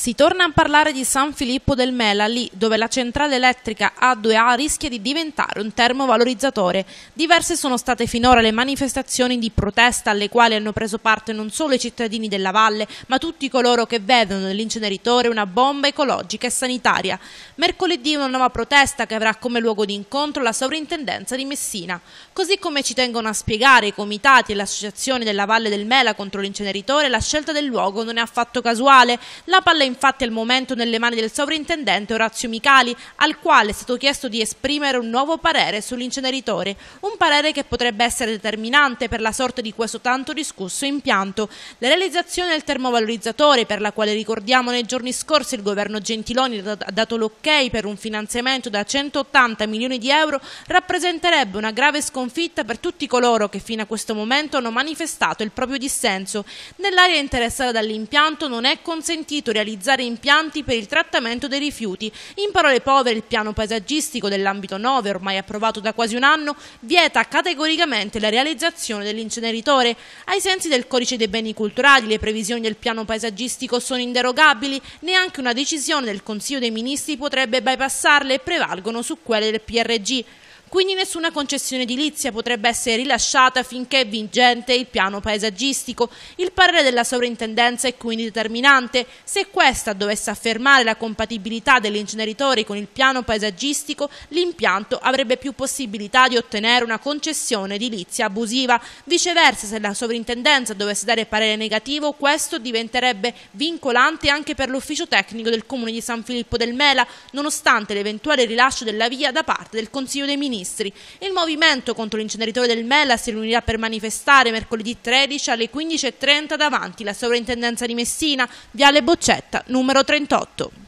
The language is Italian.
Si torna a parlare di San Filippo del Mela, lì dove la centrale elettrica A2A rischia di diventare un termovalorizzatore. Diverse sono state finora le manifestazioni di protesta alle quali hanno preso parte non solo i cittadini della valle, ma tutti coloro che vedono nell'inceneritore una bomba ecologica e sanitaria. Mercoledì una nuova protesta che avrà come luogo d'incontro la sovrintendenza di Messina. Così come ci tengono a spiegare i comitati e l'associazione della valle del Mela contro l'inceneritore, la scelta del luogo non è affatto casuale. La palla infatti al momento nelle mani del sovrintendente Orazio Micali, al quale è stato chiesto di esprimere un nuovo parere sull'inceneritore, un parere che potrebbe essere determinante per la sorte di questo tanto discusso impianto. La realizzazione del termovalorizzatore, per la quale ricordiamo nei giorni scorsi il governo Gentiloni ha dato l'ok per un finanziamento da 180 milioni di euro, rappresenterebbe una grave sconfitta per tutti coloro che fino a questo momento hanno manifestato il proprio dissenso. Nell'area interessata dall'impianto non è consentito realizzare realizzare impianti per il trattamento dei rifiuti. In parole povere, il piano paesaggistico dell'ambito 9, ormai approvato da quasi un anno, vieta categoricamente la realizzazione dell'inceneritore. Ai sensi del codice dei beni culturali, le previsioni del piano paesaggistico sono inderogabili, neanche una decisione del Consiglio dei Ministri potrebbe bypassarle e prevalgono su quelle del PRG. Quindi nessuna concessione edilizia potrebbe essere rilasciata finché è vigente il piano paesaggistico. Il parere della sovrintendenza è quindi determinante. Se questa dovesse affermare la compatibilità degli inceneritori con il piano paesaggistico, l'impianto avrebbe più possibilità di ottenere una concessione edilizia abusiva. Viceversa, se la sovrintendenza dovesse dare parere negativo, questo diventerebbe vincolante anche per l'ufficio tecnico del Comune di San Filippo del Mela, nonostante l'eventuale rilascio della via da parte del Consiglio dei Ministri ministri. Il movimento contro l'inceneritore del Mela si riunirà per manifestare mercoledì 13 alle 15.30 davanti la sovrintendenza di Messina, Viale Boccetta, numero 38.